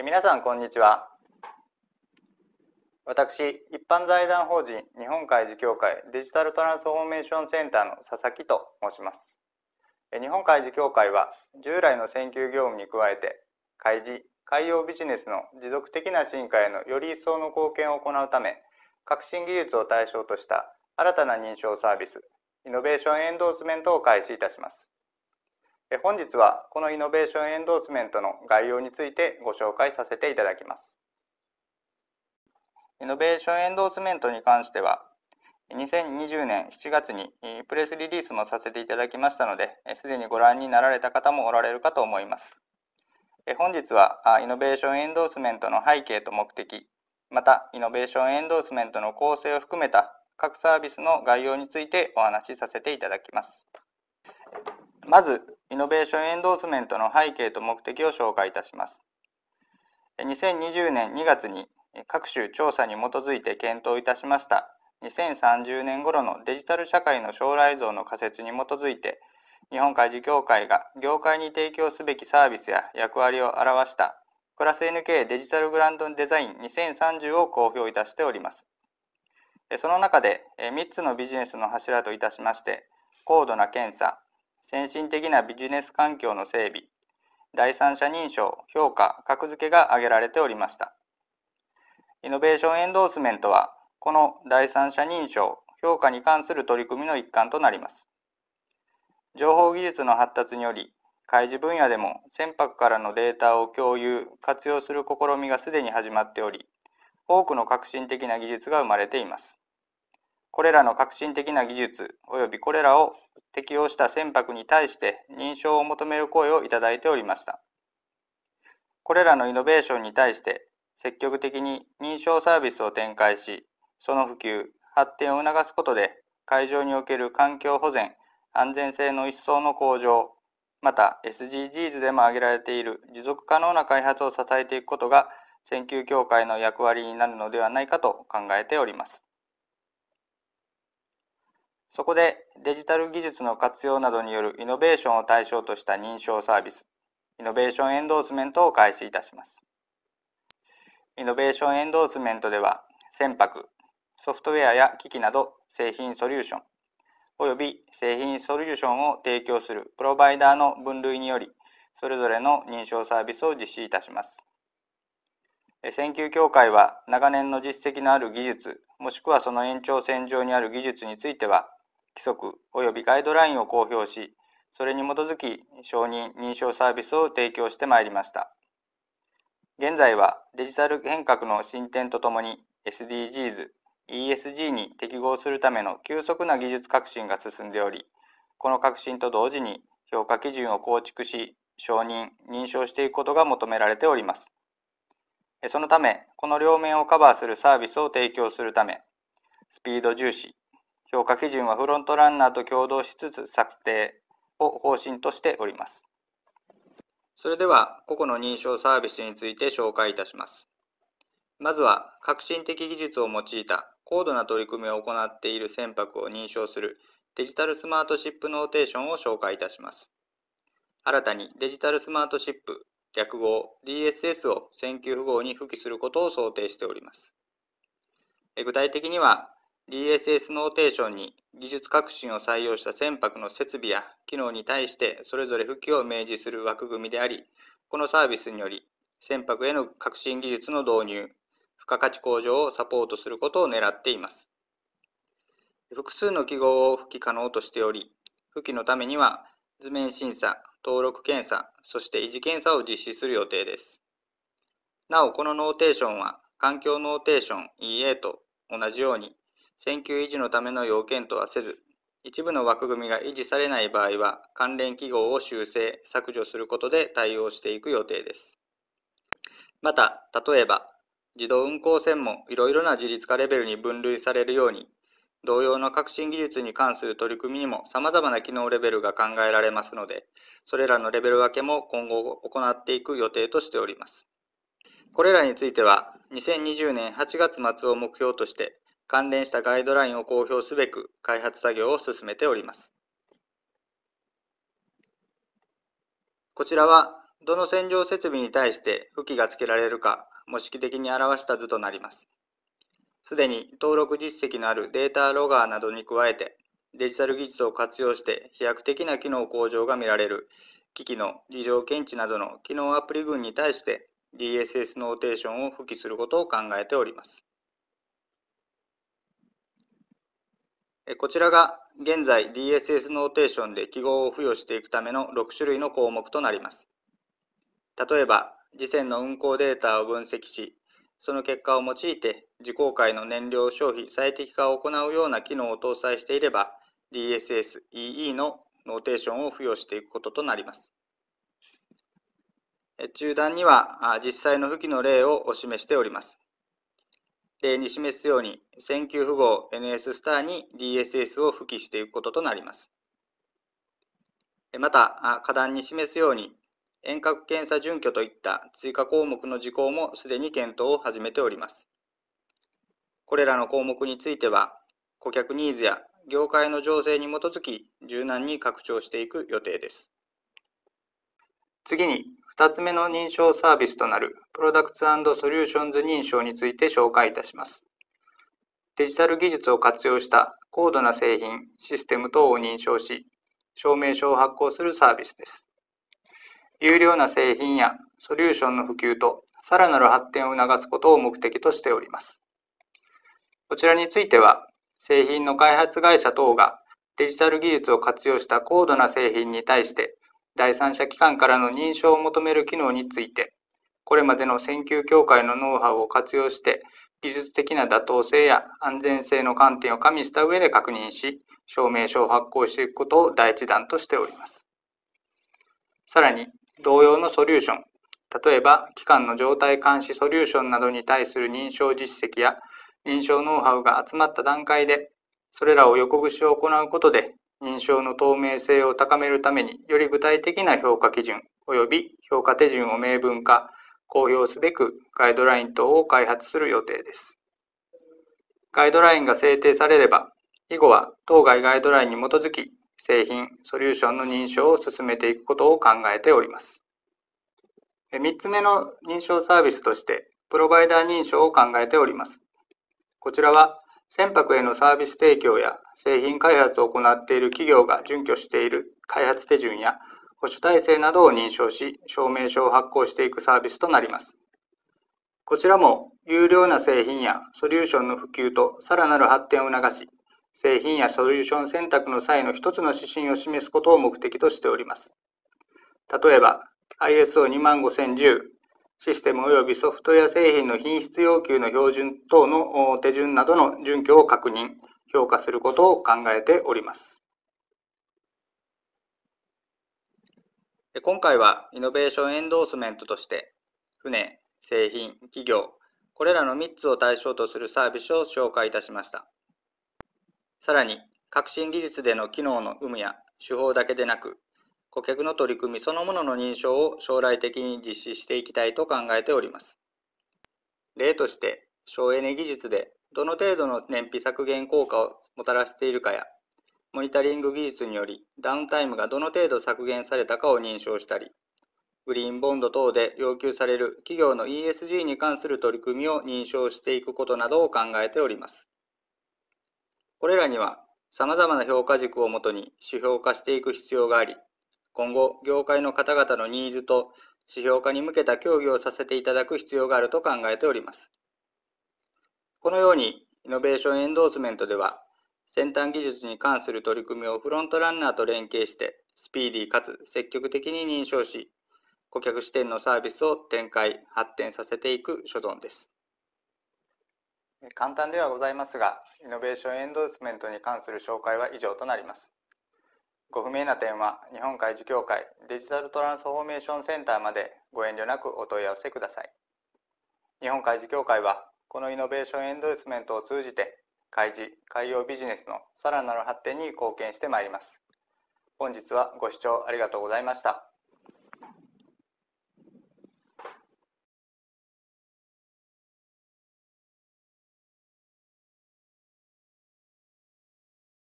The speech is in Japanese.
え皆さんこんにちは私一般財団法人日本海事協会デジタルトランスフォーメーションセンターの佐々木と申しますえ日本海事協会は従来の選球業務に加えて海事海洋ビジネスの持続的な進化へのより一層の貢献を行うため革新技術を対象とした新たな認証サービスイノベーションエンドースメントを開始いたします本日はこのイノベーションエンドースメントの概要についてご紹介させていただきます。イノベーションエンドースメントに関しては2020年7月にプレスリリースもさせていただきましたのですでにご覧になられた方もおられるかと思います。本日はイノベーションエンドースメントの背景と目的またイノベーションエンドースメントの構成を含めた各サービスの概要についてお話しさせていただきます。まずイノベーションエンドースメントの背景と目的を紹介いたします。2020年2月に各種調査に基づいて検討いたしました2030年頃のデジタル社会の将来像の仮説に基づいて日本開示協会が業界に提供すべきサービスや役割を表したクラス NK デジタルグランドデザイン2030を公表いたしておりますその中で3つのビジネスの柱といたしまして高度な検査先進的なビジネス環境の整備、第三者認証、評価、格付けが挙げられておりました。イノベーションエンドースメントは、この第三者認証、評価に関する取り組みの一環となります。情報技術の発達により、開示分野でも船舶からのデータを共有、活用する試みがすでに始まっており、多くの革新的な技術が生まれています。これらの革新的な技術及びこれらを適用した船舶に対して認証を求める声をいただいておりました。これらのイノベーションに対して積極的に認証サービスを展開し、その普及、発展を促すことで会場における環境保全、安全性の一層の向上、また SDGs でも挙げられている持続可能な開発を支えていくことが選球協会の役割になるのではないかと考えております。そこでデジタル技術の活用などによるイノベーションを対象とした認証サービス、イノベーションエンドースメントを開始いたします。イノベーションエンドースメントでは、船舶、ソフトウェアや機器など製品ソリューション、および製品ソリューションを提供するプロバイダーの分類により、それぞれの認証サービスを実施いたします。選球協会は長年の実績のある技術、もしくはその延長線上にある技術については、規則及びガイドラインを公表し、それに基づき承認・認証サービスを提供してまいりました。現在はデジタル変革の進展とともに SDGs、ESG に適合するための急速な技術革新が進んでおり、この革新と同時に評価基準を構築し、承認・認証していくことが求められております。そのため、この両面をカバーするサービスを提供するため、スピード重視、評価基準はフロントランナーと共同しつつ策定を方針としております。それでは、個々の認証サービスについて紹介いたします。まずは、革新的技術を用いた高度な取り組みを行っている船舶を認証するデジタルスマートシップノーテーションを紹介いたします。新たにデジタルスマートシップ、略号 DSS を選挙符号に付記することを想定しております。具体的には、DSS ノーテーションに技術革新を採用した船舶の設備や機能に対してそれぞれ普及を明示する枠組みであり、このサービスにより船舶への革新技術の導入、付加価値向上をサポートすることを狙っています。複数の記号を付記可能としており、付記のためには図面審査、登録検査、そして維持検査を実施する予定です。なお、このノーテーションは環境ノーテーション EA と同じように選挙維持のための要件とはせず、一部の枠組みが維持されない場合は、関連記号を修正、削除することで対応していく予定です。また、例えば、自動運行線もいろいろな自立化レベルに分類されるように、同様の革新技術に関する取り組みにも様々な機能レベルが考えられますので、それらのレベル分けも今後行っていく予定としております。これらについては、2020年8月末を目標として、関連したガイドラインを公表すべく開発作業を進めております。こちらは、どの洗浄設備に対して浮きが付けられるか模式的に表した図となります。すでに登録実績のあるデータロガーなどに加えて、デジタル技術を活用して飛躍的な機能向上が見られる機器の異常検知などの機能アプリ群に対して DSS ノーテーションを付記することを考えております。こちらが現在 DSS ノーテーションで記号を付与していくための6種類の項目となります。例えば、次線の運行データを分析し、その結果を用いて自公開の燃料消費最適化を行うような機能を搭載していれば DSSEE のノーテーションを付与していくこととなります。中段には実際の付記の例をお示しております。例に示すように、選挙符号 NS スターに DSS を付記していくこととなります。また、下段に示すように、遠隔検査準拠といった追加項目の事項もすでに検討を始めております。これらの項目については、顧客ニーズや業界の情勢に基づき柔軟に拡張していく予定です。次に、2つ目の認証サービスとなる Products Solutions 認証について紹介いたします。デジタル技術を活用した高度な製品、システム等を認証し、証明書を発行するサービスです。有料な製品やソリューションの普及とさらなる発展を促すことを目的としております。こちらについては、製品の開発会社等がデジタル技術を活用した高度な製品に対して第三者機関からの認証を求める機能について、これまでの選球協会のノウハウを活用して、技術的な妥当性や安全性の観点を加味した上で確認し、証明書を発行していくことを第一弾としております。さらに、同様のソリューション、例えば、機関の状態監視ソリューションなどに対する認証実績や認証ノウハウが集まった段階で、それらを横串を行うことで、認証の透明性を高めるためにより具体的な評価基準及び評価手順を明文化、公表すべくガイドライン等を開発する予定です。ガイドラインが制定されれば、以後は当該ガイドラインに基づき製品、ソリューションの認証を進めていくことを考えております。3つ目の認証サービスとして、プロバイダー認証を考えております。こちらは、船舶へのサービス提供や製品開発を行っている企業が準拠している開発手順や保守体制などを認証し、証明書を発行していくサービスとなります。こちらも有料な製品やソリューションの普及とさらなる発展を促し、製品やソリューション選択の際の一つの指針を示すことを目的としております。例えば、ISO25010 システム及びソフトウェア製品の品質要求の標準等の手順などの準拠を確認、評価することを考えております。今回はイノベーションエンドースメントとして船、製品、企業、これらの3つを対象とするサービスを紹介いたしました。さらに革新技術での機能の有無や手法だけでなく顧客の取り組みそのものの認証を将来的に実施していきたいと考えております。例として省エネ技術でどの程度の燃費削減効果をもたらしているかや、モニタリング技術によりダウンタイムがどの程度削減されたかを認証したり、グリーンボンド等で要求される企業の ESG に関する取り組みを認証していくことなどを考えております。これらにはさまざまな評価軸をもとに指標化していく必要があり、今後業界の方々のニーズと指標化に向けた協議をさせていただく必要があると考えております。このようにイノベーションエンドースメントでは先端技術に関する取り組みをフロントランナーと連携してスピーディーかつ積極的に認証し顧客視点のサービスを展開発展させていく所存です簡単ではございますがイノベーションエンドースメントに関する紹介は以上となりますご不明な点は日本海事業会デジタルトランスフォーメーションセンターまでご遠慮なくお問い合わせください日本海事業会はこのイノベーションエンドレスメントを通じて開示・海洋ビジネスのさらなる発展に貢献してまいります。本日はご視聴ありがとうございました。